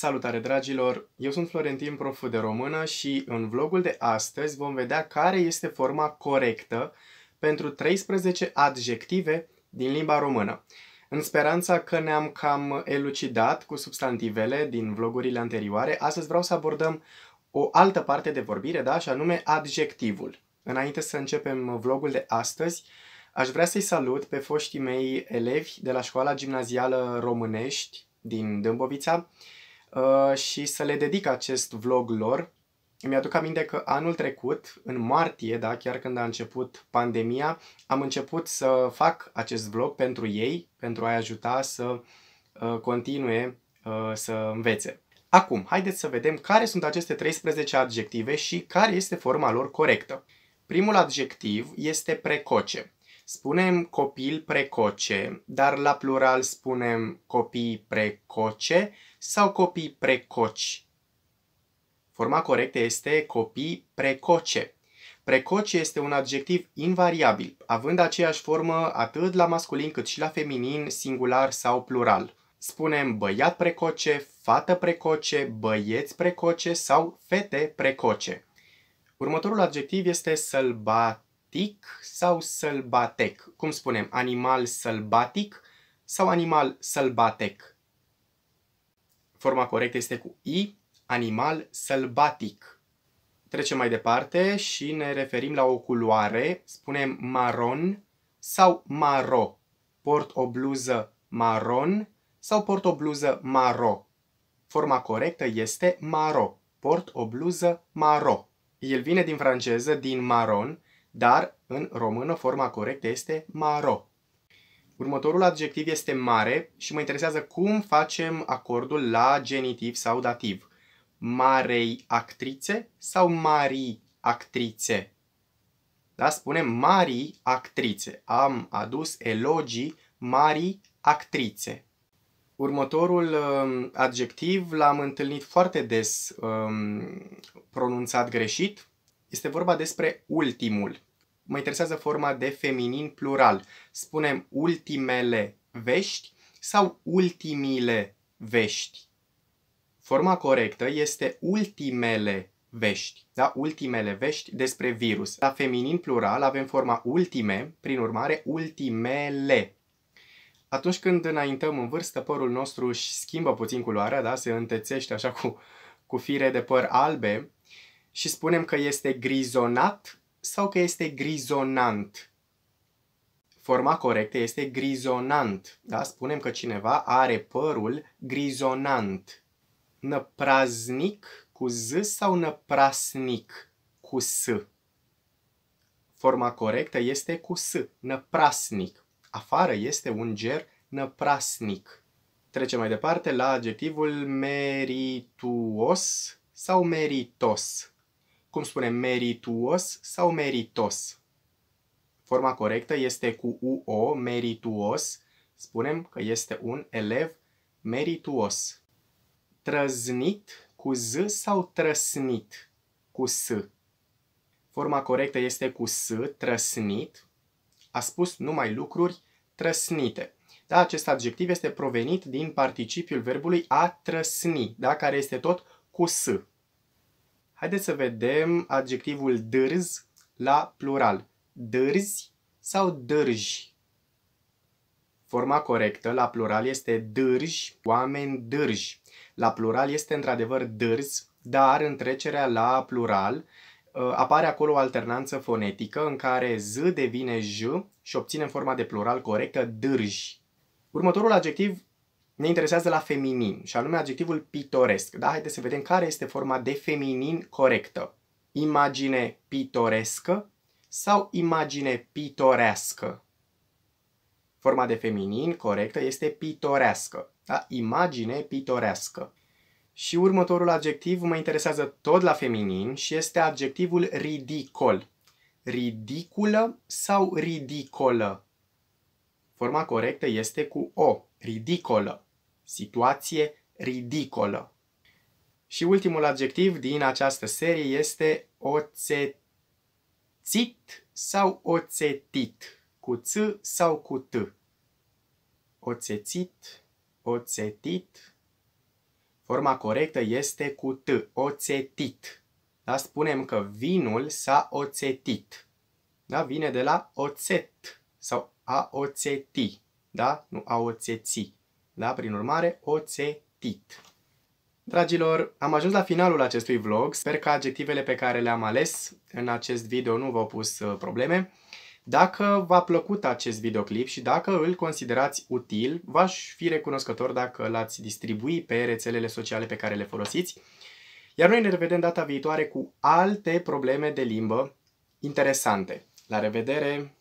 Salutare dragilor! Eu sunt Florentin, profu de română și în vlogul de astăzi vom vedea care este forma corectă pentru 13 adjective din limba română. În speranța că ne-am cam elucidat cu substantivele din vlogurile anterioare, astăzi vreau să abordăm o altă parte de vorbire, da, și anume adjectivul. Înainte să începem vlogul de astăzi, aș vrea să-i salut pe foștii mei elevi de la școala gimnazială românești din Dâmbovița, Uh, și să le dedic acest vlog lor. Îmi aduc aminte că anul trecut, în martie, da, chiar când a început pandemia, am început să fac acest vlog pentru ei, pentru a-i ajuta să uh, continue uh, să învețe. Acum, haideți să vedem care sunt aceste 13 adjective și care este forma lor corectă. Primul adjectiv este precoce. Spunem copil precoce, dar la plural spunem copii precoce sau copii precoci? Forma corectă este copii precoce. Precoce este un adjectiv invariabil, având aceeași formă atât la masculin cât și la feminin, singular sau plural. Spunem băiat precoce, fată precoce, băieți precoce sau fete precoce. Următorul adjectiv este sălbatic sau sălbatec. Cum spunem, animal sălbatic sau animal sălbatec. Forma corectă este cu I, animal sălbatic. Trecem mai departe și ne referim la o culoare. Spunem maron sau maro. Port o bluză maron sau port o bluză maro. Forma corectă este maro. Port o bluză maro. El vine din franceză, din maron, dar în română forma corectă este maro. Următorul adjectiv este mare și mă interesează cum facem acordul la genitiv sau dativ. Marei actrițe sau mari actrițe? Da? Spunem mari actrițe. Am adus elogii mari actrițe. Următorul um, adjectiv l-am întâlnit foarte des um, pronunțat greșit. Este vorba despre ultimul mă interesează forma de feminin plural. Spunem ultimele vești sau ultimile vești. Forma corectă este ultimele vești, da? ultimele vești despre virus. La feminin plural avem forma ultime, prin urmare ultimele. Atunci când înaintăm în vârstă, părul nostru își schimbă puțin culoarea, da? se întețește așa cu, cu fire de păr albe și spunem că este grizonat sau că este grizonant. Forma corectă este grizonant. Da? Spunem că cineva are părul grizonant. Năpraznic cu z sau năprasnic cu s. Forma corectă este cu s, năprasnic. Afară este un ger năprasnic. Trecem mai departe la adjectivul merituos sau meritos cum spunem, merituos sau meritos. Forma corectă este cu UO, merituos. Spunem că este un elev merituos. Trăznit cu Z sau trăsnit cu S. Forma corectă este cu S, trăsnit. A spus numai lucruri trăsnite. Da, acest adjectiv este provenit din participiul verbului a trăsni, da, care este tot cu S. Haideți să vedem adjectivul dârz la plural. Dârzi sau dârji? Forma corectă la plural este dârji, oameni dârji. La plural este într-adevăr dârz, dar în trecerea la plural uh, apare acolo o alternanță fonetică în care z devine j și obținem forma de plural corectă dârji. Următorul adjectiv ne interesează la feminin și anume adjectivul pitoresc. Da? Haideți să vedem care este forma de feminin corectă. Imagine pitorescă sau imagine pitorească? Forma de feminin corectă este pitorească. Da? Imagine pitorească. Și următorul adjectiv mă interesează tot la feminin și este adjectivul ridicol. Ridiculă sau ridicolă? Forma corectă este cu O, ridicolă situație ridicolă. Și ultimul adjectiv din această serie este oțețit sau oțetit, cu ț sau cu t. Oțețit, oțetit. Forma corectă este cu t, oțetit. Da? Spunem că vinul s-a oțetit. Da? Vine de la oțet sau a oțeti. Da? Nu a oțeții da? Prin urmare, oțetit. Dragilor, am ajuns la finalul acestui vlog. Sper că adjectivele pe care le-am ales în acest video nu v-au pus uh, probleme. Dacă v-a plăcut acest videoclip și dacă îl considerați util, v-aș fi recunoscător dacă l-ați distribui pe rețelele sociale pe care le folosiți. Iar noi ne revedem data viitoare cu alte probleme de limbă interesante. La revedere!